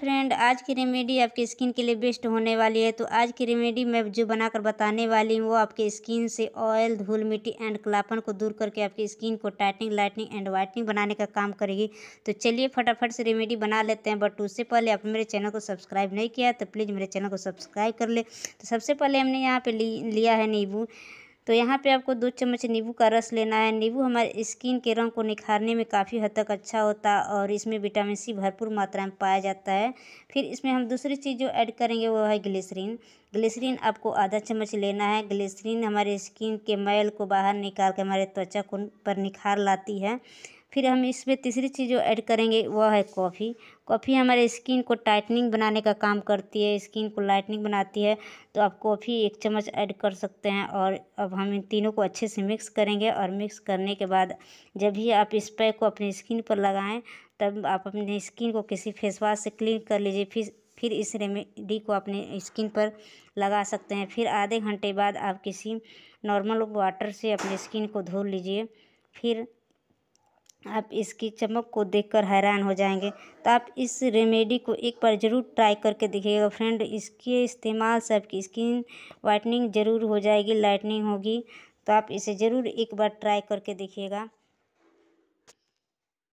friend आज की remedy आपके स्किन के लिए बेस्ट होने वाली है तो आज की रेमेडी मैं जो बनाकर बताने वाली हूँ वो आपके स्किन से ऑयल धूल मिट्टी एंड क्लापन को दूर करके आपकी स्किन को टाइटनिंग लाइटनिंग एंड वाइटनिंग बनाने का काम करेगी तो चलिए फटाफट से रेमेडी बना लेते हैं बट उससे पहले आपने मेरे चैनल को सब्सक्राइब नहीं किया तो प्लीज़ मेरे चैनल को सब्सक्राइब कर ले तो सबसे पहले हमने यहाँ पर लिया है नींबू तो यहाँ पे आपको दो चम्मच नींबू का रस लेना है नींबू हमारे स्किन के रंग को निखारने में काफ़ी हद तक अच्छा होता है और इसमें विटामिन सी भरपूर मात्रा में पाया जाता है फिर इसमें हम दूसरी चीज़ जो ऐड करेंगे वो है ग्लिसरीन ग्लिसरीन आपको आधा चम्मच लेना है ग्लिसरीन हमारे स्किन के मैल को बाहर निकाल के हमारे त्वचा को पर निखार लाती है फिर हम इसमें तीसरी चीज़ जो ऐड करेंगे वह है कॉफ़ी कॉफ़ी हमारे स्किन को टाइटनिंग बनाने का काम करती है स्किन को लाइटनिंग बनाती है तो आप कॉफ़ी एक चम्मच ऐड कर सकते हैं और अब हम इन तीनों को अच्छे से मिक्स करेंगे और मिक्स करने के बाद जब भी आप इस पैक को अपनी स्किन पर लगाएं तब आप अपने स्किन को किसी फेस वाश से क्लीन कर लीजिए फिर फिर इस रेमेडी को अपने स्किन पर लगा सकते हैं फिर आधे घंटे बाद आप किसी नॉर्मल वाटर से अपने स्किन को धो लीजिए फिर आप इसकी चमक को देखकर हैरान हो जाएंगे तो आप इस रेमेडी को एक बार ज़रूर ट्राई करके देखिएगा फ्रेंड इसके इस्तेमाल से आपकी स्किन वाइटनिंग ज़रूर हो जाएगी लाइटनिंग होगी तो आप इसे ज़रूर एक बार ट्राई करके देखिएगा